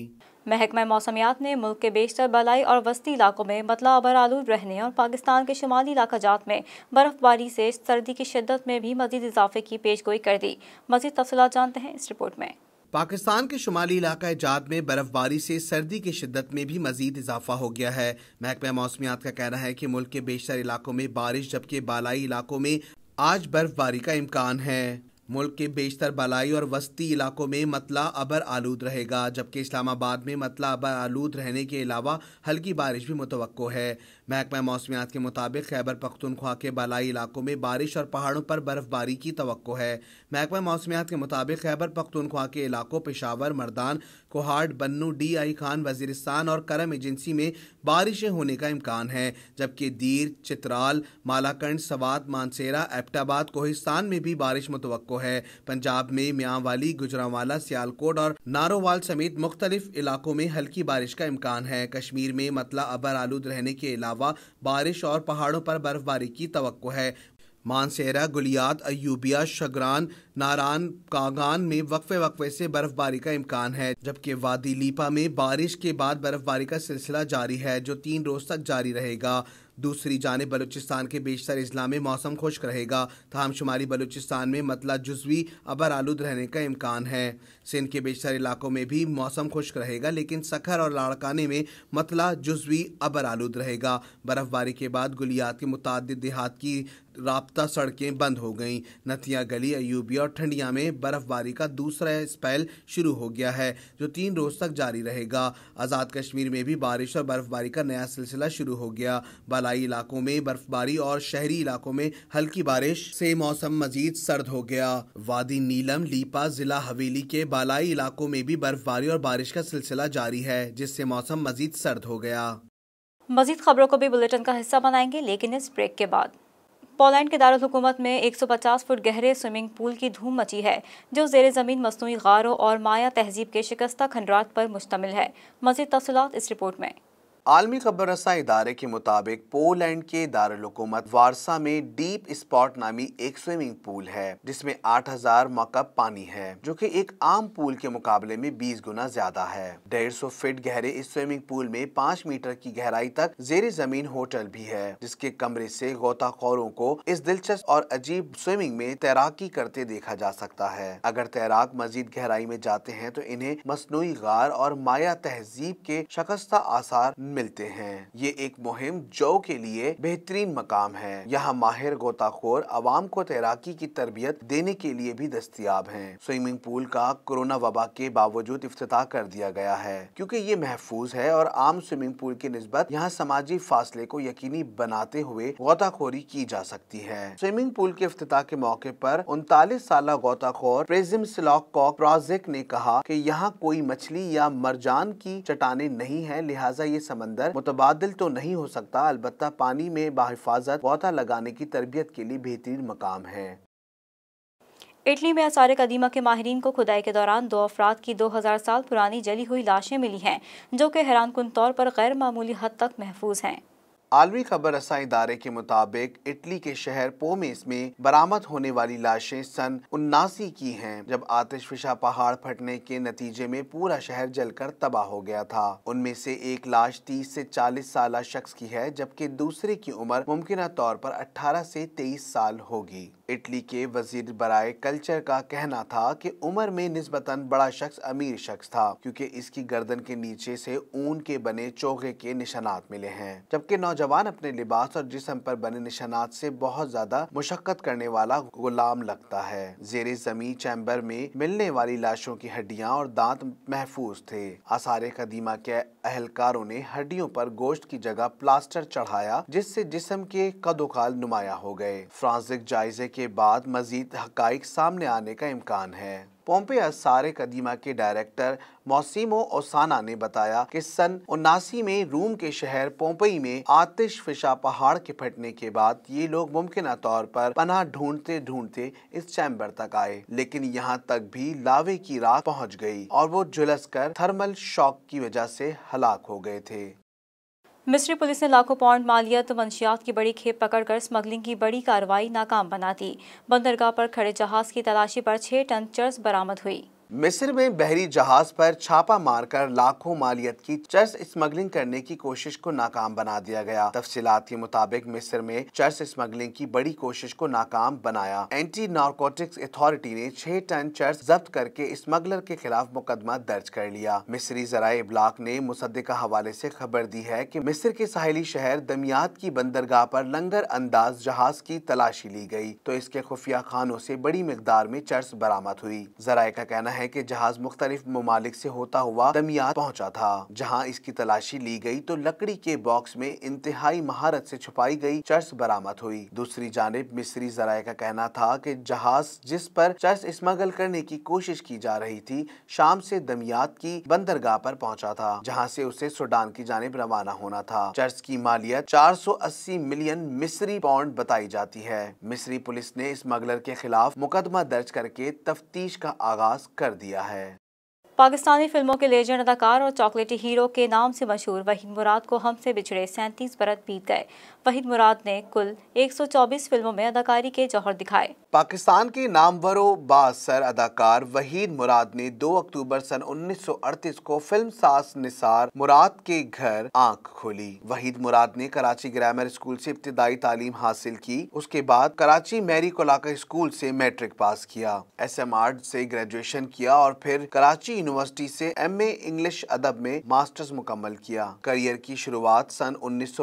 महकमा मौसमियात ने मुल्क के बेशतर बलाई और वस्ती इलाकों में मतला अबर आलूद रहने और पाकिस्तान के शुमाली इलाकाजात में बर्फबारी से सर्दी की शिदत में भी मजीद इजाफे की पेश गोई कर दी मजीद तफसी जानते हैं इस रिपोर्ट में पाकिस्तान के शुमाली इलाका जात में बर्फबारी से सर्दी की शिदत में भी मजीद इजाफा हो गया है महकमा मौसमियात का कहना है कि मुल्क के बेशतर इलाकों में बारिश जबकि बालाई इलाकों में आज बर्फबारी का इम्कान है मुल्क के बेशतर बलाई और वस्ती इलाकों में मतला अबर आलूद रहेगा जबकि इस्लामाबाद में मतला अबर आलूद रहने के अलावा हल्की बारिश भी मुतव है महकमा मौसमियात के मुताबिक खैबर पख्तनख्वा के बालाई इलाकों में बारिश और पहाड़ों पर बर्फबारी की तो है महकमा मौसमियात के मुताबिक खैबर पख्तनख्वा के इलाकों पेशावर मर्दान कोहाट बन्नू डी आई खान वजीरस्तान और करम एजेंसी में बारिशें होने का इम्कान है जबकि दीर चित्राल मालाकंड सवात मानसेरा एपटाबाद कोहिस्तान में भी बारिश मुतव है पंजाब में वाली गुजरावाला सियालकोट और नारोवाल समेत मुख्तलिफ इलाकों में हल्की बारिश का इम्कान है कश्मीर में मतला अबर आलूद रहने के अलावा अलावा बारिश और पहाड़ों पर बर्फबारी की तो है मानसेरा गुलियात अयूबिया शगरान नारान कागान में वक्फे वक्फे से बर्फबारी का इम्कान है जबकि वादी लीपा में बारिश के बाद बर्फबारी का सिलसिला जारी है जो तीन रोज तक जारी रहेगा दूसरी जाने बलूचिस्तान के बेशतर अजला में मौसम खुश्क रहेगा तहम शुमारी बलूचिस्तान में मतला जुजवी अबर आलूद रहने का इम्कान है सिंध के बेशतर इलाकों में भी मौसम खुश्क रहेगा लेकिन सखर और लाड़काने में मतला जुजवी अबर आलूद रहेगा बर्फबारी के बाद गुलियात के मुतद देहात की रबता सड़कें बंद हो गईं नथिया गली अयूबिया और ठंडिया में बर्फबारी का दूसरा स्पेल शुरू हो गया है जो तीन रोज तक जारी रहेगा आज़ाद कश्मीर में भी बारिश और बर्फबारी का नया सिलसिला शुरू हो गया बलाई इलाकों में बर्फबारी और शहरी इलाकों में हल्की बारिश से मौसम मजीद सर्द हो गया वादी नीलम लीपा जिला हवेली के बालाई इलाकों में भी बर्फबारी और बारिश का सिलसिला जारी है जिससे मौसम मजीद सर्द हो गया मजीद खबरों को भी बुलेटिन का हिस्सा बनाएंगे लेकिन इस ब्रेक के बाद पोलैंड के दारकूमत में 150 फुट गहरे स्विमिंग पूल की धूम मची है जो जेर ज़मीन मसनू गारों और माया तहजीब के शिकस्ता खंडरात पर मुश्तमिल है मजीद तफसलत इस रिपोर्ट में आलमी खबर रसा इदारे के मुताबिक पोलैंड के दारकूमत वारसा में डीप स्पॉट नामी एक स्विमिंग पूल है जिसमें 8000 मकब पानी है जो कि एक आम पूल के मुकाबले में 20 गुना ज्यादा है 150 फीट गहरे इस स्विमिंग पूल में 5 मीटर की गहराई तक जेर जमीन होटल भी है जिसके कमरे से गोताखोरों को इस दिलचस्प और अजीब स्विमिंग में तैराकी करते देखा जा सकता है अगर तैराक मजीद गहराई में जाते हैं तो इन्हें मसनू गार और माया तहजीब के शकस्ता आसार मिलते हैं ये एक मुहिम जो के लिए बेहतरीन मकाम है यहाँ माहिर गोताखोर आवाम को तैराकी की तरबियत देने के लिए भी दस्तियाब है स्विमिंग पूल का कोरोना वबा के बावजूद अफ्ताह कर दिया गया है क्योंकि ये महफूज है और आम स्विमिंग पूल की नस्बत यहाँ समाजी फासले को यकीनी बनाते हुए गोताखोरी की जा सकती है स्विमिंग पूल के अफ्ताह के मौके पर उनतालीस साल गोताखोर प्रेजिम स्लॉक कॉक प्रोजेक्ट ने कहा की यहाँ कोई मछली या मरजान की चटाने नहीं है लिहाजा ये समझ समंदर मुतबादल तो नहीं हो सकता अलबत् पानी में बाहिफाजत पौधा लगाने की तरबियत के लिए बेहतरीन मकाम है इटली में आसार कदीमा के माहरीन को खुदाई के दौरान दो अफराद की 2000 साल पुरानी जली हुई लाशें मिली हैं जो कि हैरान कन तौर पर गैर मामूली हद तक महफूज हैं आलमी खबर रसा इदारे के मुताबिक इटली के शहर पोमेस में बरामद होने वाली लाशें सन उन्नासी की हैं जब आतिशफिशा पहाड़ फटने के नतीजे में पूरा शहर जलकर तबाह हो गया था उनमें से एक लाश 30 से 40 साल शख्स की है जबकि दूसरे की उम्र मुमकिन तौर पर 18 से 23 साल होगी इटली के वजीर बराए कल्चर का कहना था कि उम्र में नस्बता बड़ा शख्स अमीर शख्स था क्योंकि इसकी गर्दन के नीचे से ऊन के बने चोगे के निशानात मिले हैं जबकि नौजवान अपने लिबास और जिसम पर बने निशानात से बहुत ज्यादा मुशक्कत करने वाला गुलाम लगता है जेर जमी चैम्बर में मिलने वाली लाशों की हड्डियाँ और दांत महफूज थे आसार कदीमा के अहलकारों ने हड्डियों पर गोश्त की जगह प्लास्टर चढ़ाया जिससे जिसम के कदोकाल नुमाया हो गए फ्रांसिक जायजे के बाद मजीद हक सामने आने का इम्कान है पोम्पे सारे कदीमा के डायरेक्टर मोसीमो ओसाना ने बताया कि सन उन्नासी में रूम के शहर पोम्पई में आतिश फिशा पहाड़ के फटने के बाद ये लोग मुमकिन तौर पर पनाह ढूंढते ढूंढते इस चैम्बर तक आए लेकिन यहाँ तक भी लावे की रात पहुँच गई और वो झुलस कर थर्मल शॉक की वजह से हलाक हो गए थे मिस्री पुलिस ने लाखों पाउंड मालियत मंशियात की बड़ी खेप पकड़कर स्मगलिंग की बड़ी कार्रवाई नाकाम बना दी बंदरगाह पर खड़े जहाज की तलाशी पर छह टन चर्स बरामद हुई मिस्र में बहरी जहाज पर छापा मारकर लाखों मालियत की चर्च स्मगलिंग करने की कोशिश को नाकाम बना दिया गया तफसीत के मुताबिक मिस्र में चर्च स्मगलिंग की बड़ी कोशिश को नाकाम बनाया एंटी नार्कोटिक्स अथॉरिटी ने छह टन चर्च जब्त करके स्मगलर के खिलाफ मुकदमा दर्ज कर लिया मिस्री जरा इब्लाक ने मुसद हवाले ऐसी खबर दी है की मिस्र के साहली शहर दमियात की बंदरगाह आरोप लंगर अंदाज जहाज की तलाशी ली गयी तो इसके खुफिया खानों ऐसी बड़ी मकदार में चर्च बरामद हुई जराये का कहना है है कि जहाज मुख्तलिफ ममालिक से होता हुआ दमियात पहुंचा था जहां इसकी तलाशी ली गई तो लकड़ी के बॉक्स में इंतहाई महारत से छुपाई गई चर्च बरामद हुई दूसरी जानब मिस्री जराये का कहना था कि जहाज जिस पर चर्च स्मगल करने की कोशिश की जा रही थी शाम से दमियात की बंदरगाह पर पहुंचा था जहाँ से उसे सूडान की जानब रवाना होना था चर्च की मालियत अस्सी मिलियन मिस्री पाउंड बताई जाती है मिस्री पुलिस ने स्मगलर के खिलाफ मुकदमा दर्ज करके तफ्तीश का आगाज कर कर दिया है पाकिस्तानी फिल्मों के लेजेंड अदाकार और चॉकलेटी हीरो के नाम से मशहूर वहीन मुराद को हमसे बिछड़े सैंतीस बरत बीत गए वहीद मुराद ने कुल 124 फिल्मों में अदाकारी के जौहर दिखाए पाकिस्तान के नामवरो बासर अदाकार वहीद मुराद ने 2 अक्टूबर सन 1938 को फिल्म सास निसार मुराद के घर आंख खोली वहीद मुराद ने कराची ग्रामर स्कूल से इब्तदाई तालीम हासिल की उसके बाद कराची मैरी कोलाका स्कूल से मैट्रिक पास किया एस एम आर्ट से ग्रेजुएशन किया और फिर कराची यूनिवर्सिटी से एम ए इंग्लिश अदब में मास्टर्स मुकम्मल किया करियर की शुरुआत सन उन्नीस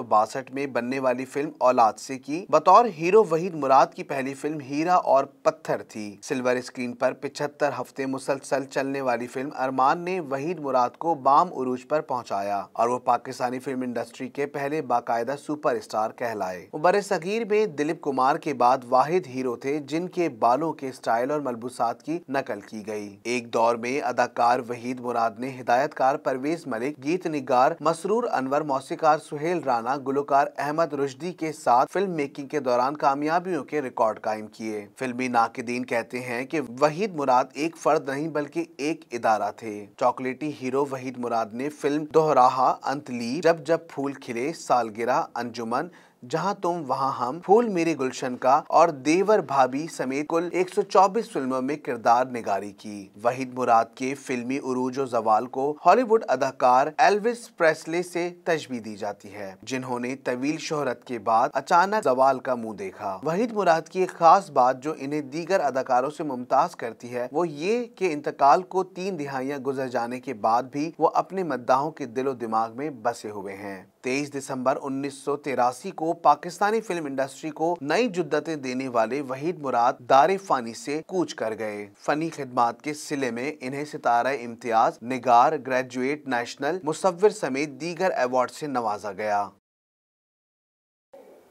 में बनने वाली वाली फिल्म औलाद से की बतौर हीरो वहीद मुराद की पहली फिल्म हीरा और पत्थर थी सिल्वर स्क्रीन पर पिछहत्तर हफ्ते मुसलसल चलने वाली फिल्म अरमान ने वहीद मुराद को बाम उरूज पर पहुंचाया और वो पाकिस्तानी फिल्म इंडस्ट्री के पहले बाकायदा सुपर स्टार कहलाए बरे सगीर में दिलीप कुमार के बाद वाहिद हीरो थे जिनके बालों के स्टाइल और मलबूसात की नकल की गई एक दौर में अदाकार वहीद मुराद ने हिदायतकार परवेज मलिक गीत निगार मसरूर अनवर मौसीकार सुहेल राना गुलकार अहमद रुशदी के साथ फिल्म मेकिंग के दौरान कामयाबियों के रिकॉर्ड कायम किए फिल्मी नाकदीन कहते हैं कि वहीद मुराद एक फर्द नहीं बल्कि एक इदारा थे चॉकलेटी हीरो वहीद मुराद ने फिल्म दोहराहा अंतली जब जब फूल खिले सालगिरह अंजुमन जहां तुम वहां हम फूल मेरे गुलशन का और देवर भाभी समेत कुल 124 फिल्मों में किरदार निगारी की वहीद मुराद के फिल्मी उरूज जवाल को हॉलीवुड अदाकार एल्विस प्रेसले से तजबी दी जाती है जिन्होंने तवील शोहरत के बाद अचानक जवाल का मुंह देखा वहीद मुराद की एक खास बात जो इन्हें दीगर अदाकारों से मुमताज करती है वो ये के इंतकाल को तीन दिहाइया गुजर जाने के बाद भी वो अपने मद्दाहों के दिलो दिमाग में बसे हुए हैं 23 दिसंबर उन्नीस को पाकिस्तानी फिल्म इंडस्ट्री को नई जुद्दतें देने वाले वहीद मुराद दार फानी से कूच कर गए फनी खिदमात के सिले में इन्हें सितारा इम्तियाज निगार ग्रेजुएट नेशनल मुसविर समेत दीगर अवार्ड से नवाजा गया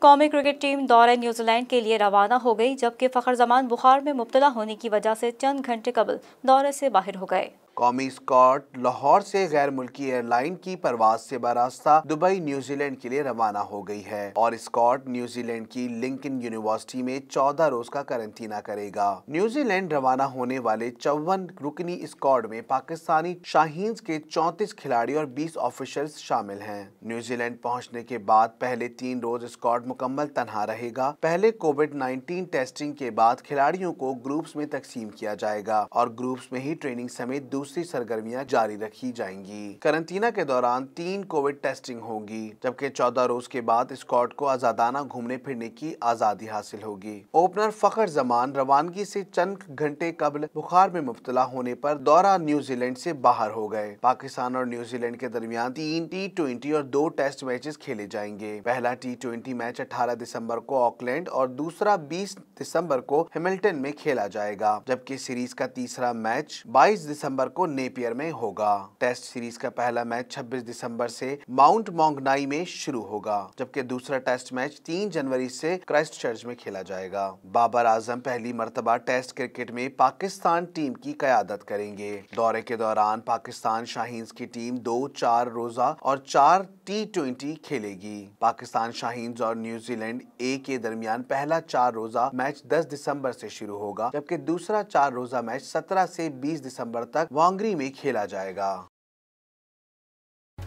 कौमी क्रिकेट टीम दौरे न्यूजीलैंड के लिए रवाना हो गई जबकि फ़खर जमान बुखार में मुबतला होने की वजह से चंद घंटे कबल दौरे से बाहर हो गए कौमी स्कॉट लाहौर से गैर मुल्की एयरलाइन की परवाज से बरास्ता दुबई न्यूजीलैंड के लिए रवाना हो गई है और स्कॉट न्यूजीलैंड की लिंकन यूनिवर्सिटी में चौदह रोज का करंटीना करेगा न्यूजीलैंड रवाना होने वाले चौवन रुकनी स्कॉट में पाकिस्तानी शाहीन के चौतीस खिलाड़ी और बीस ऑफिसर शामिल है न्यूजीलैंड पहुँचने के बाद पहले तीन रोज स्कॉट मुकम्मल तनहा रहेगा पहले कोविड नाइन्टीन टेस्टिंग के बाद खिलाड़ियों को ग्रुप्स में तकसीम किया जाएगा और ग्रुप्स में ही ट्रेनिंग समेत दूसरी सरगर्मियां जारी रखी जाएंगी करंतना के दौरान तीन कोविड टेस्टिंग होगी जबकि चौदह रोज के बाद स्कॉट को आजादाना घूमने फिरने की आजादी हासिल होगी ओपनर फखर जमान रवानगी से चंद घंटे कबल बुखार में मुबतला होने पर दौरा न्यूजीलैंड से बाहर हो गए पाकिस्तान और न्यूजीलैंड के दरमियान तीन टी ट्वेंटी और दो टेस्ट मैचेस खेले जाएंगे पहला टी ट्वेंटी मैच अठारह दिसम्बर को ऑकलैंड और दूसरा बीस दिसम्बर को हेमिल्टन में खेला जाएगा जबकि सीरीज का तीसरा मैच बाईस दिसम्बर को नेपियर में होगा टेस्ट सीरीज का पहला मैच 26 दिसंबर से माउंट मोंगनाई में शुरू होगा जबकि दूसरा टेस्ट मैच 3 जनवरी से क्राइस्ट चर्च में खेला जाएगा बाबर आजम पहली मरतबा टेस्ट क्रिकेट में पाकिस्तान टीम की क्यादत करेंगे दौरे के दौरान पाकिस्तान शाहीन की टीम दो चार रोजा और चार टी ट्वेंटी खेलेगी पाकिस्तान शाहीन और न्यूजीलैंड ए के दरमियान पहला चार रोजा मैच 10 दिसंबर से शुरू होगा जबकि दूसरा चार रोजा मैच 17 से 20 दिसंबर तक मांगरी में खेला जाएगा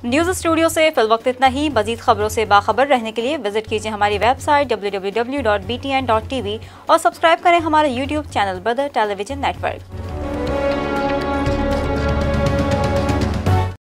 न्यूज स्टूडियो से फिल वक्त इतना ही मजीद खबरों से बाखबर रहने के लिए विजिट कीजिए हमारी वेबसाइट डब्ल्यू और सब्सक्राइब करें हमारे YouTube channel Badar television network